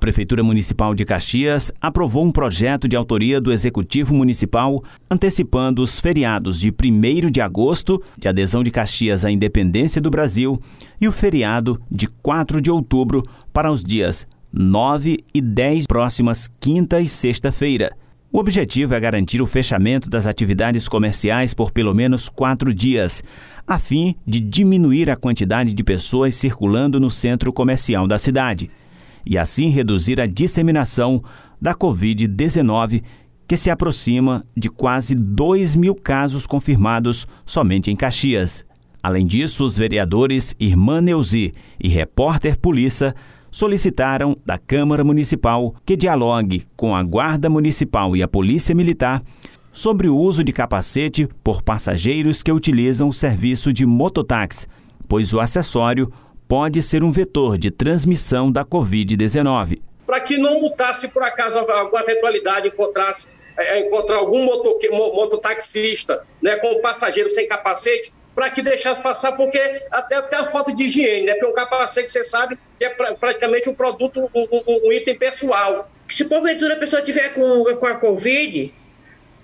Prefeitura Municipal de Caxias aprovou um projeto de autoria do Executivo Municipal antecipando os feriados de 1 de agosto, de adesão de Caxias à independência do Brasil, e o feriado de 4 de outubro para os dias 9 e 10 próximas quinta e sexta-feira. O objetivo é garantir o fechamento das atividades comerciais por pelo menos quatro dias, a fim de diminuir a quantidade de pessoas circulando no centro comercial da cidade e assim reduzir a disseminação da Covid-19, que se aproxima de quase 2 mil casos confirmados somente em Caxias. Além disso, os vereadores Irmã Neuzi e repórter Polícia solicitaram da Câmara Municipal que dialogue com a Guarda Municipal e a Polícia Militar sobre o uso de capacete por passageiros que utilizam o serviço de mototáxi, pois o acessório pode ser um vetor de transmissão da Covid-19. Para que não mutasse, por acaso, alguma eventualidade, encontrasse, é, é, encontrar algum mototaxista né, com passageiro sem capacete, para que deixasse passar, porque até, até a falta de higiene, né? Porque um capacete, você sabe, é pra, praticamente um produto, um, um, um, item pessoal. Se porventura a pessoa tiver com, com a Covid,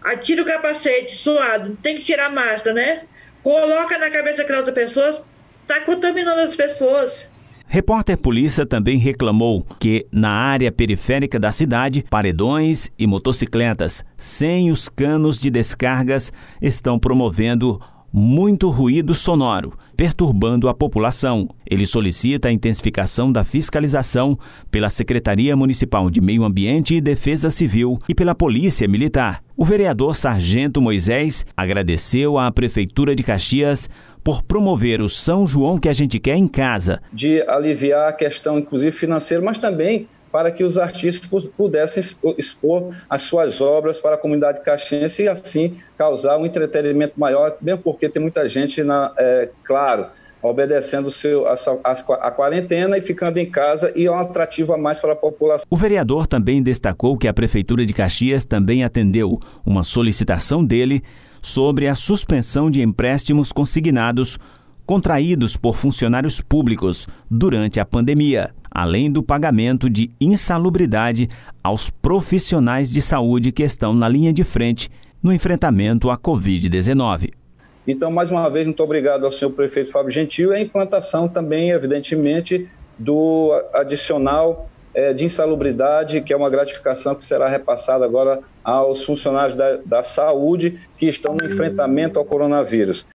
atira o capacete suado, tem que tirar a máscara, né? Coloca na cabeça daquela outra pessoa, está contaminando as pessoas. Repórter Polícia também reclamou que, na área periférica da cidade, paredões e motocicletas sem os canos de descargas estão promovendo muito ruído sonoro, perturbando a população. Ele solicita a intensificação da fiscalização pela Secretaria Municipal de Meio Ambiente e Defesa Civil e pela Polícia Militar. O vereador Sargento Moisés agradeceu à Prefeitura de Caxias por promover o São João que a gente quer em casa. De aliviar a questão, inclusive financeira, mas também para que os artistas pudessem expor as suas obras para a comunidade caxiense e assim causar um entretenimento maior, mesmo porque tem muita gente, na, é, claro, obedecendo seu, a, a, a, quarentena e ficando em casa e é um atrativo a mais para a população. O vereador também destacou que a Prefeitura de Caxias também atendeu uma solicitação dele sobre a suspensão de empréstimos consignados contraídos por funcionários públicos durante a pandemia, além do pagamento de insalubridade aos profissionais de saúde que estão na linha de frente no enfrentamento à Covid-19. Então, mais uma vez, muito obrigado ao senhor prefeito Fábio Gentil e a implantação também, evidentemente, do adicional é, de insalubridade, que é uma gratificação que será repassada agora aos funcionários da, da saúde que estão no enfrentamento ao coronavírus.